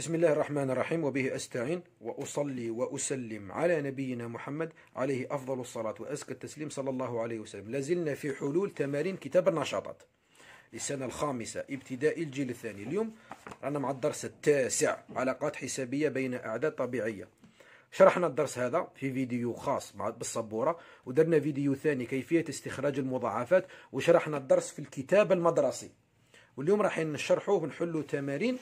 بسم الله الرحمن الرحيم وبه أستعين وأصلي وأسلم على نبينا محمد عليه أفضل الصلاة وأزكى التسليم صلى الله عليه وسلم لازلنا في حلول تمارين كتاب النشاطات للسنة الخامسة ابتدائي الجيل الثاني اليوم رانا مع الدرس التاسع علاقات حسابية بين أعداد طبيعية شرحنا الدرس هذا في فيديو خاص مع بالصبورة ودرنا فيديو ثاني كيفية استخراج المضاعفات وشرحنا الدرس في الكتاب المدرسي واليوم راح نشرحوه ونحلوا تمارين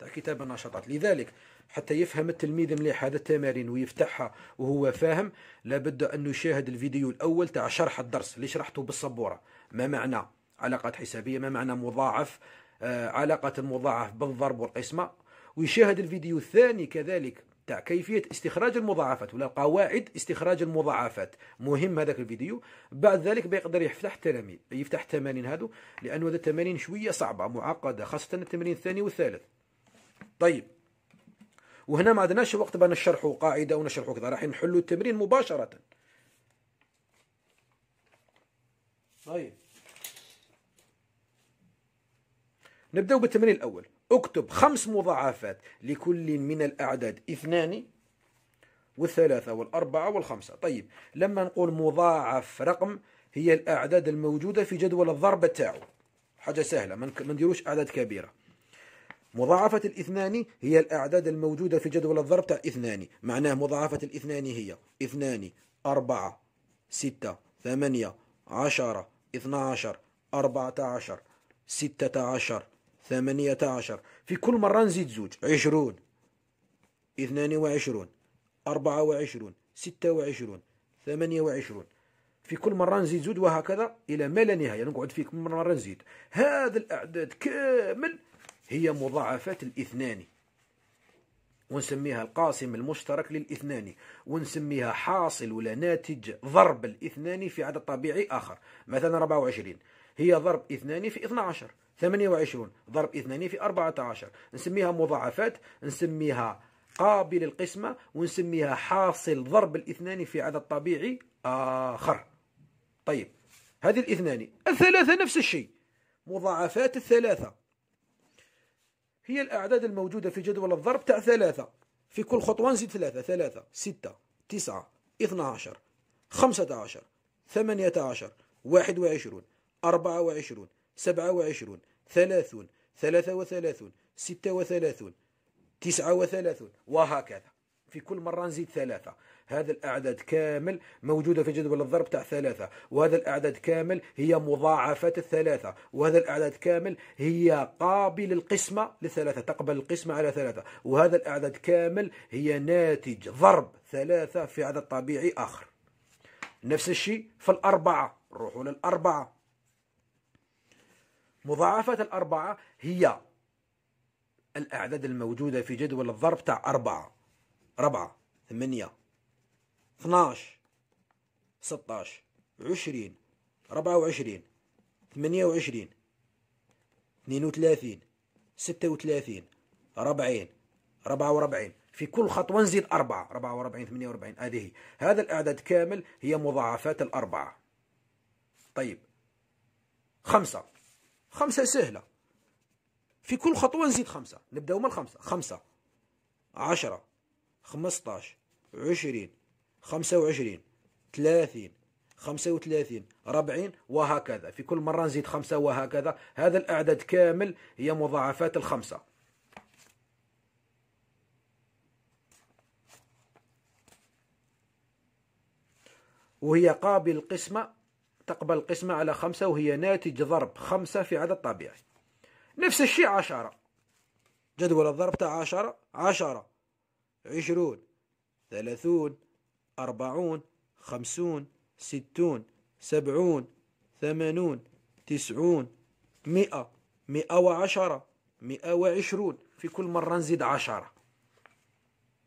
تاع كتابة النشاطات لذلك حتى يفهم التلميذ مليح هذا التمارين ويفتحها وهو فاهم لابد أن يشاهد الفيديو الأول تاع شرح الدرس اللي شرحته بالسبورة ما معنى علاقات حسابية ما معنى مضاعف آه علاقة المضاعف بالضرب والقسمة ويشاهد الفيديو الثاني كذلك تاع كيفية استخراج المضاعفات ولا قواعد استخراج المضاعفات مهم هذاك الفيديو بعد ذلك بيقدر يفتح التلاميذ يفتح التمارين هذو لأنه هذا التمارين شوية صعبة معقدة خاصة التمرين الثاني والثالث طيب وهنا ما عندناش وقت بان نشرحوا قاعده ونشرحوا كذا راح نحلوا التمرين مباشره طيب نبداو بالتمرين الاول اكتب خمس مضاعفات لكل من الاعداد اثنان والثلاثة والأربعة والخمسة طيب لما نقول مضاعف رقم هي الأعداد الموجودة في جدول الضرب تاعو حاجة سهلة ما نديروش أعداد كبيرة مضاعفة الاثنان هي الأعداد الموجودة في جدول الضرب تاع اثنان معناه مضاعفة الاثنان هي اثنان أربعة ستة ثمانية عشرة اثنى عشر أربعة عشر ستة عشر ثمانية عشر في كل مرة نزيد زوج عشرون اثنان وعشرون أربعة وعشرون ستة وعشرون ثمانية وعشرون في كل مرة نزيد زوج وهكذا إلى ما لا نهاية نقعد فيك كل مرة نزيد هذا الأعداد كامل هي مضاعفات الاثنان ونسميها القاسم المشترك للاثنان ونسميها حاصل ولا ناتج ضرب الاثنان في عدد طبيعي آخر مثلا 24 هي ضرب اثنان في 12 28 ضرب اثنان في 14 نسميها مضاعفات نسميها قابل القسمة ونسميها حاصل ضرب الاثنان في عدد طبيعي آخر طيب هذه الاثنان الثلاثة نفس الشيء مضاعفات الثلاثة هي الأعداد الموجودة في جدول الضرب تاع ثلاثة في كل خطوة نزيد ثلاثة ثلاثة ستة تسعة اثنا عشر خمسة عشر ثمانية عشر واحد وعشرون أربعة وعشرون سبعة وعشرون ثلاثون ثلاثة وثلاثون ستة وثلاثون تسعة وثلاثون وهكذا في كل مرة نزيد ثلاثة هذا الأعداد كامل موجودة في جدول الضرب تاع ثلاثة وهذا الأعداد كامل هي مضاعفات الثلاثة وهذا الأعداد كامل هي قابل القسمة لثلاثة تقبل القسمة على ثلاثة وهذا الأعداد كامل هي ناتج ضرب ثلاثة في عدد طبيعي آخر نفس الشيء في الأربعة روحوا للأربعة مضاعفات الأربعة هي الأعداد الموجودة في جدول الضرب تاع أربعة ربعة ثمانية 12 16 20 24 28 32 36 40 44 في كل خطوة نزيد أربعة 44 48 هذه هي هذا الأعداد كامل هي مضاعفات الأربعة طيب خمسة خمسة سهلة في كل خطوة نزيد خمسة نبداو من الخمسة خمسة عشرة خمسطاش عشرين خمسة وعشرين ثلاثين خمسة وثلاثين ربعين وهكذا في كل مرة نزيد خمسة وهكذا هذا الأعداد كامل هي مضاعفات الخمسة وهي قابل القسمة تقبل القسمة على خمسة وهي ناتج ضرب خمسة في عدد طبيعي نفس الشيء عشرة جدول الضرب تاع عشرة عشرة عشرون ثلاثون أربعون خمسون ستون سبعون ثمانون تسعون مئة مئة وعشرة مئة وعشرون في كل مرة نزيد عشرة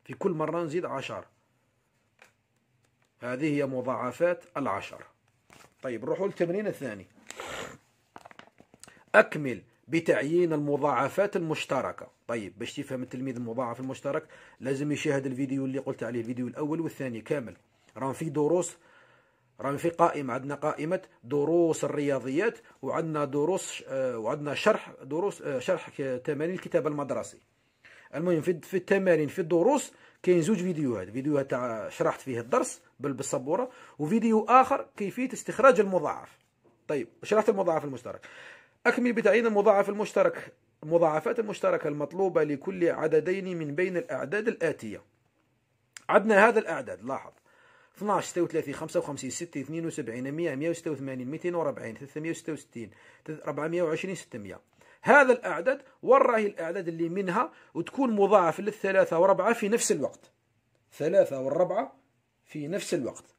في كل مرة نزيد عشرة هذه هي مضاعفات العشرة طيب نروحوا للتمرين الثاني أكمل بتعيين المضاعفات المشتركه طيب باش تفهم التلميذ المضاعف المشترك لازم يشاهد الفيديو اللي قلت عليه الفيديو الاول والثاني كامل راهم في دروس راهم في قائمه عندنا قائمه دروس الرياضيات وعندنا دروس آه، وعندنا شرح دروس آه، شرح تمارين الكتاب المدرسي المهم في التمارين في الدروس كاين زوج فيديوهات فيديو تاع شرحت فيه الدرس بالصبوره وفيديو اخر كيفيه استخراج المضاعف طيب شرحت المضاعف المشترك أكمل بتعيين المضاعف المشترك مضاعفات المشتركة المطلوبة لكل عددين من بين الأعداد الآتية عدنا هذا الأعداد لاحظ 12 36 55 6 72 100 186 240 366 420 600 هذا الأعداد وراه الأعداد اللي منها وتكون مضاعف للثلاثة وربعة في نفس الوقت ثلاثة والربعة في نفس الوقت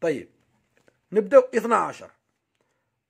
طيب نبدأ 12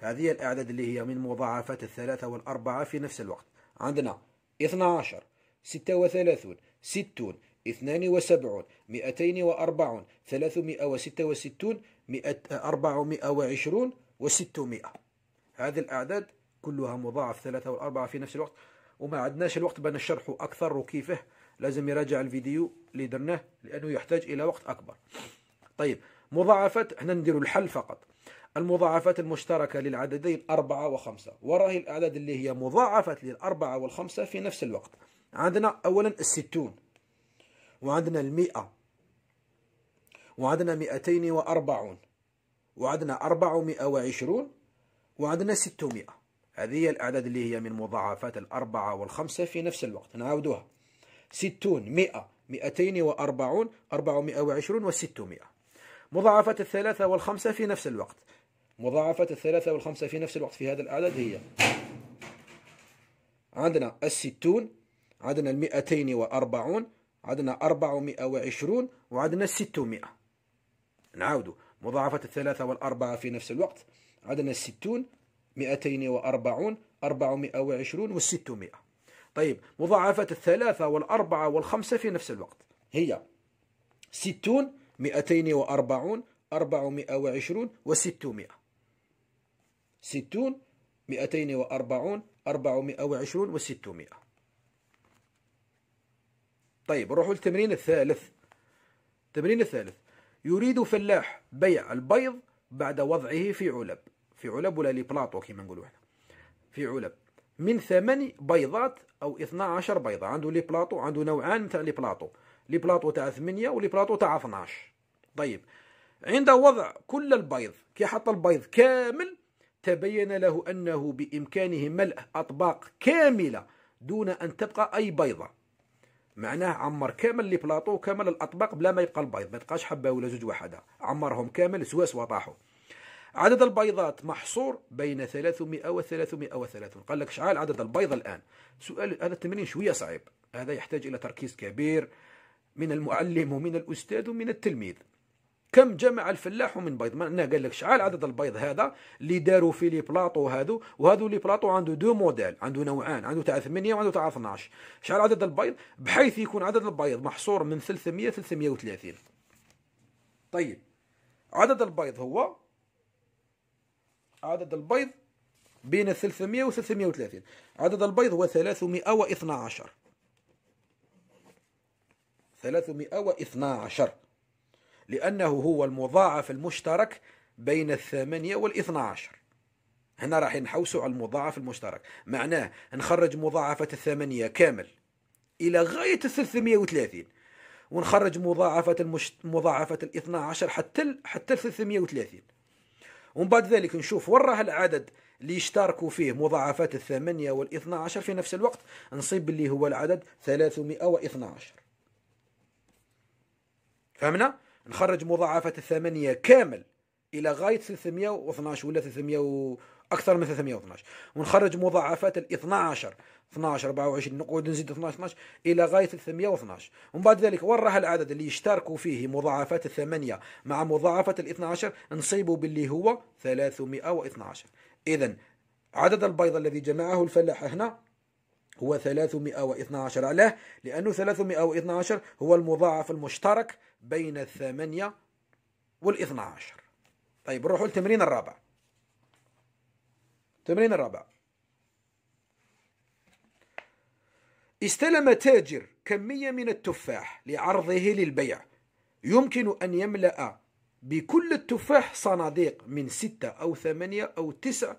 هذه الأعداد اللي هي من مضاعفات الثلاثة والأربعة في نفس الوقت عندنا 12 36 60 72 240 366 420 و600 هذه الأعداد كلها مضاعف ثلاثة والأربعة في نفس الوقت وما عدناش الوقت بان الشرح أكثر وكيفه لازم يراجع الفيديو اللي درناه لأنه يحتاج إلى وقت أكبر طيب مضاعفات احنا نديروا الحل فقط المضاعفات المشتركة للعددين أربعة وخمسة وراه الأعداد اللي هي مضاعفة للأربعة والخمسة في نفس الوقت عندنا أولا الستون وعندنا المئة وعندنا مئتين وأربعون وعندنا أربعمائة وعشرون وعندنا ستمائة هذه هي الأعداد اللي هي من مضاعفات الأربعة والخمسة في نفس الوقت نعاودوها ستون مئة مئتين وأربعون أربعمائة وعشرون وستمائة مضاعفات الثلاثة والخمسة في نفس الوقت مضاعفة الثلاثة والخمسة في نفس الوقت في هذا العدد هي عندنا الستون عندنا المئتين وأربعون عندنا أربعمائة وعشرون وعندنا الستمائة نعاودوا مضاعفة الثلاثة والأربعة في نفس الوقت عندنا الستون مئتين وأربعون أربعمائة وعشرون والستمائة طيب مضاعفة الثلاثة والأربعة والخمسة في نفس الوقت هي ستون مئتين وأربعون أربعمائة وعشرون وستمائة ستون مئتين وأربعون أربعمائة وعشرون وستمائة طيب نروح للتمرين الثالث التمرين الثالث يريد فلاح بيع البيض بعد وضعه في علب في علب ولا لي بلاطو كيما نقولوا احنا في علب من ثمن بيضات او 12 بيضه عنده لي بلاطو عنده نوعان تاع لي بلاطو لي بلاطو تاع 8 ولي بلاطو تاع 12 طيب عند وضع كل البيض كي حط البيض كامل تبين له أنه بإمكانه ملء أطباق كاملة دون أن تبقى أي بيضة معناه عمر كامل لي بلاطو كامل الأطباق بلا ما يبقى البيض ما يبقاش حبة ولا زوج وحدها عمرهم كامل سواس وطاحوا عدد البيضات محصور بين 300 و 330 قال لك شعال عدد البيض الآن سؤال هذا التمرين شوية صعيب هذا يحتاج إلى تركيز كبير من المعلم ومن الأستاذ ومن التلميذ كم جمع الفلاح من بيض ما قال لك شحال عدد البيض هذا اللي داروا في لي بلاطو هذو وهذو لي بلاطو عنده دو موديل عنده نوعان عنده تاع 8 وعنده تاع 12 شحال عدد البيض بحيث يكون عدد البيض محصور من 300 330 طيب عدد البيض هو عدد البيض بين 300 و 330 عدد البيض هو 312 312 لأنه هو المضاعف المشترك بين الثمانية والاثنى عشر هنا راح نحوسوا على المضاعف المشترك معناه نخرج مضاعفة الثمانية كامل إلى غاية الثلاثمية وثلاثين ونخرج مضاعفة المش... مضاعفة الاثنى عشر حتى ال... حتى الثلثمية وثلاثين ومن بعد ذلك نشوف وين راه العدد اللي يشتركوا فيه مضاعفات الثمانية والاثنى عشر في نفس الوقت نصيب اللي هو العدد عشر فهمنا؟ نخرج مضاعفات الثمانية كامل إلى غاية 312 ولا 300 و... أكثر من 312 ونخرج مضاعفات ال 12 12 24 نقعد نزيد 12 12 الى غايه 312 ومن بعد ذلك وين راح العدد اللي يشتركوا فيه مضاعفات الثمانيه مع مضاعفه ال 12 نصيبوا باللي هو 312 اذا عدد البيض الذي جمعه الفلاح هنا هو 312 علاه لانه 312 هو المضاعف المشترك بين الثمانية والاثنى عشر طيب نروح للتمرين الرابع التمرين الرابع استلم تاجر كمية من التفاح لعرضه للبيع يمكن أن يملأ بكل التفاح صناديق من ستة أو ثمانية أو تسع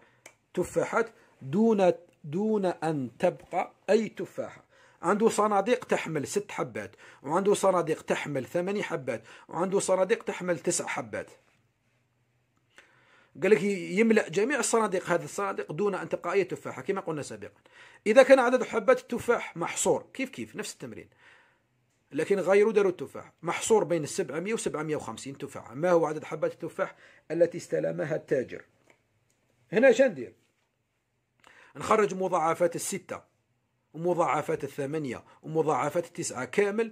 تفاحات دون دون أن تبقى أي تفاحة عنده صناديق تحمل ست حبات وعنده صناديق تحمل ثماني حبات وعنده صناديق تحمل تسع حبات قال لك يملا جميع الصناديق هذه الصناديق دون ان تبقى اي تفاحه كما قلنا سابقا اذا كان عدد حبات التفاح محصور كيف كيف نفس التمرين لكن غيروا داروا التفاح محصور بين 700 و 750 تفاحه ما هو عدد حبات التفاح التي استلمها التاجر هنا شندير نخرج مضاعفات السته ومضاعفات الثمانية ومضاعفات التسعة كامل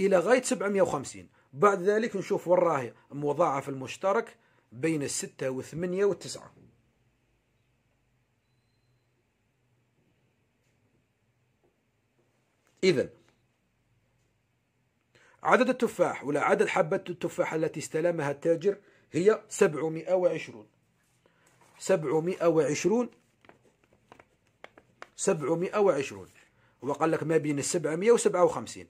إلى غاية 750 بعد ذلك نشوف وين راهي المضاعف المشترك بين الستة والثمانية والتسعة إذا عدد التفاح ولا عدد حبة التفاح التي استلمها التاجر هي 720 720 720 وقال لك ما بين 757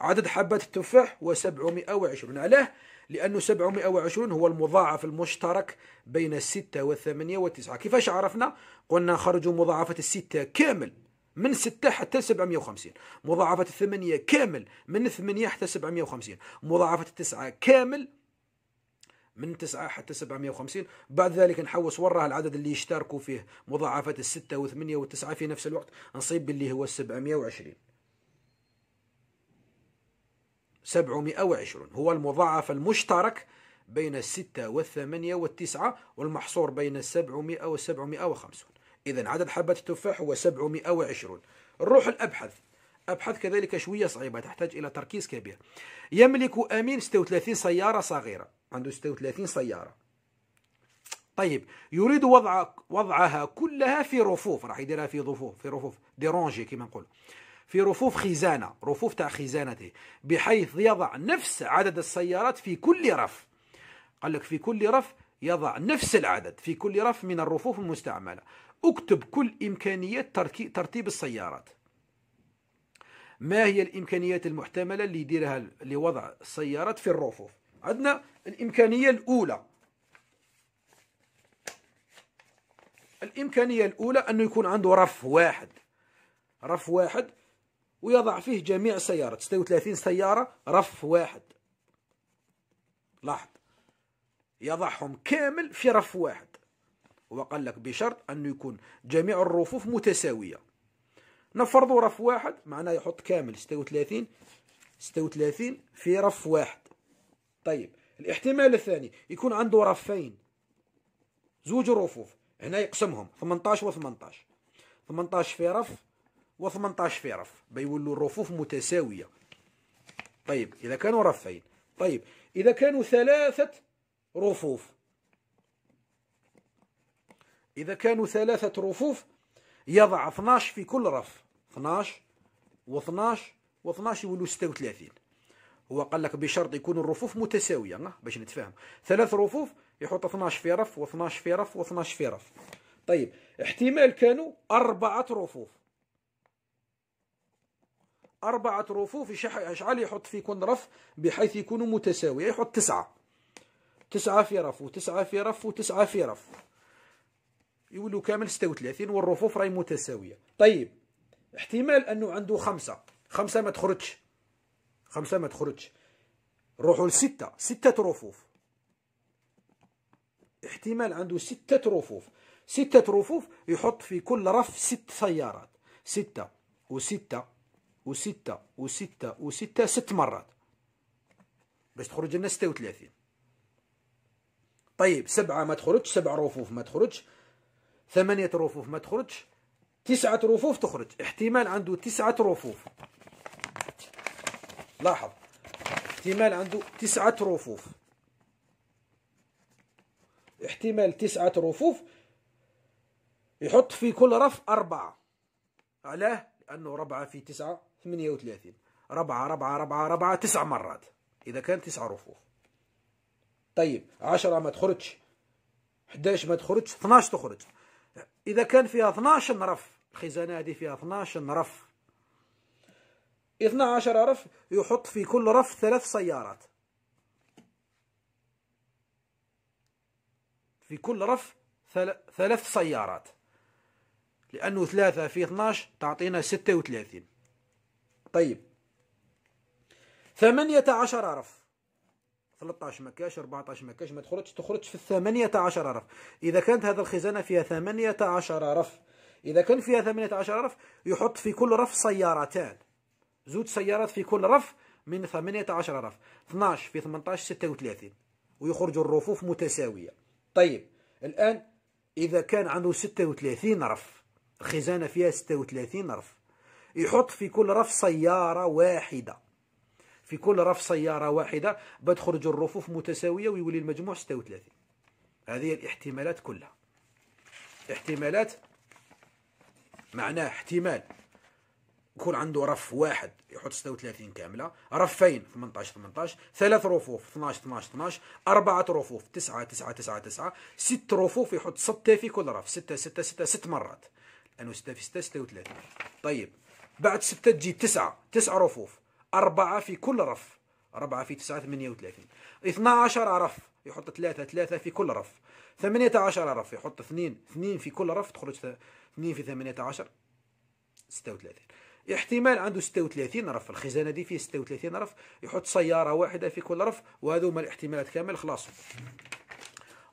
عدد حبات التفاح هو 720 علاه لأنه 720 هو المضاعف المشترك بين الستة والثمانية والتسعة كيفاش عرفنا قلنا خرجوا مضاعفة الستة كامل من 6 حتى 750 مضاعفة الثمانية كامل من 8 حتى 750 مضاعفة التسعة كامل من 9 حتى 750 بعد ذلك نحوس وراه العدد اللي يشتركوا فيه مضاعفات الستة والثمانية والتسعة في نفس الوقت نصيب باللي هو 720 720 هو المضاعف المشترك بين الستة والثمانية والتسعة والمحصور بين 700 و 750 إذا عدد حبات التفاح هو 720 نروح الأبحث أبحث كذلك شوية صعيبة تحتاج إلى تركيز كبير يملك أمين 36 سيارة صغيرة عنده 36 سيارة طيب يريد وضع وضعها كلها في رفوف راح يديرها في رفوف في رفوف ديرونجي كما نقول في رفوف خزانة رفوف تاع خزانته بحيث يضع نفس عدد السيارات في كل رف قال لك في كل رف يضع نفس العدد في كل رف من الرفوف المستعملة اكتب كل امكانيات ترتيب السيارات ما هي الإمكانيات المحتملة اللي يديرها لوضع السيارات في الرفوف عندنا الإمكانية الأولى الإمكانية الأولى أنه يكون عنده رف واحد رف واحد ويضع فيه جميع السيارات 36 سيارة رف واحد لاحظ يضعهم كامل في رف واحد وقال لك بشرط أنه يكون جميع الرفوف متساوية نفرض رف واحد معناه يحط كامل 36 36 في رف واحد طيب الاحتمال الثاني يكون عنده رفين زوج رفوف هنا يقسمهم 18 و 18 18 في رف و 18 في رف بيولوا الرفوف متساوية طيب إذا كانوا رفين طيب إذا كانوا ثلاثة رفوف إذا كانوا ثلاثة رفوف يضع 12 في كل رف 12 و 12 و 12 يولوا 36 هو قال لك بشرط يكون الرفوف متساويه نعم، باش نتفاهم ثلاث رفوف يحط 12 في رف و12 في رف و12 في رف طيب احتمال كانوا اربعه رفوف أربعة رفوف شحال يحط في كل رف بحيث يكونوا متساوية يعني يحط تسعة تسعة في رف وتسعة في رف وتسعة في رف يولوا كامل 36 والرفوف راهي متساوية طيب احتمال أنه عنده خمسة خمسة ما تخرجش خمسة ما تخرجش روحوا لستة ستة رفوف احتمال عنده ستة رفوف ستة رفوف يحط في كل رف ست سيارات ستة وستة وستة وستة وستة ست مرات باش تخرج لنا وثلاثين طيب سبعة ما تخرج سبع رفوف ما تخرج ثمانية رفوف ما تخرج تسعة رفوف تخرج احتمال عنده تسعة رفوف لاحظ احتمال عنده تسعة رفوف احتمال تسعة رفوف يحط في كل رف أربعة علاه لأنه ربعة في تسعة ثمانية وثلاثين ربعة ربعة ربعة ربعة تسع مرات إذا كان تسعة رفوف طيب عشرة ما تخرجش 11 ما تخرجش 12 تخرج إذا كان فيها 12 رف الخزانة هذه فيها 12 رف اثنا عشر رف يحط في كل رف ثلاث سيارات في كل رف ثلاث سيارات لأنه ثلاثة في اثنا عشر تعطينا ستة وثلاثين طيب ثمانية عشر رف 13 مكاش 14 مكاش ما تخرجش تخرج في الثمانية عشر رف إذا كانت هذه الخزانة فيها ثمانية عشر رف إذا كان فيها ثمانية عشر رف يحط في كل رف سيارتان زوج سيارات في كل رف من 18 رف 12 في 18 36 ويخرجوا الرفوف متساوية طيب الآن إذا كان عنده 36 رف خزانة فيها 36 رف يحط في كل رف سيارة واحدة في كل رف سيارة واحدة بتخرج الرفوف متساوية ويولي المجموع 36 هذه الاحتمالات كلها احتمالات معناه احتمال يكون عنده رف واحد يحط 36 كامله رفين 18 18 ثلاث رفوف 12 12 12 اربعه رفوف 9 9 9 9 ست رفوف يحط 6 في كل رف 6 6 6 ست مرات لانه 6 في 6 36 طيب بعد 6 تجي 9 9 رفوف أربعة في كل رف أربعة في تسعة ثمانية وثلاثين اثنا عشر رف يحط ثلاثة ثلاثة في كل رف ثمانية عشر رف يحط اثنين اثنين في كل رف تخرج اثنين في ثمانية عشر ستة وثلاثين احتمال عنده 36 رف الخزانه دي فيه 36 رف يحط سياره واحده في كل رف وهذو هما الاحتمالات كامل خلاص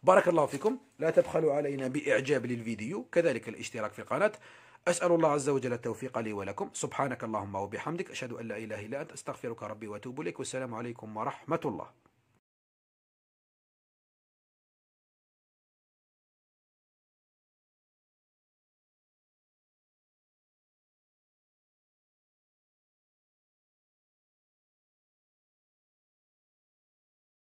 بارك الله فيكم لا تبخلوا علينا باعجاب للفيديو كذلك الاشتراك في القناه أسأل الله عز وجل التوفيق لي ولكم سبحانك اللهم وبحمدك أشهد أن لا إله إلا أنت أستغفرك ربي وأتوب إليك والسلام عليكم ورحمة الله